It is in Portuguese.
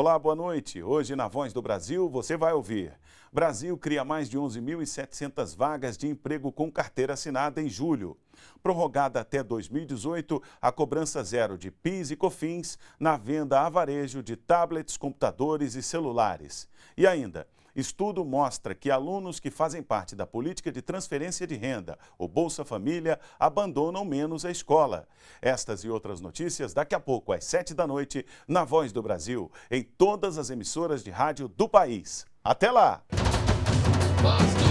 Olá, boa noite. Hoje na Voz do Brasil você vai ouvir. Brasil cria mais de 11.700 vagas de emprego com carteira assinada em julho. Prorrogada até 2018, a cobrança zero de PIS e COFINS na venda a varejo de tablets, computadores e celulares. E ainda, Estudo mostra que alunos que fazem parte da política de transferência de renda, o Bolsa Família, abandonam menos a escola. Estas e outras notícias daqui a pouco, às 7 da noite, na Voz do Brasil, em todas as emissoras de rádio do país. Até lá! Basta.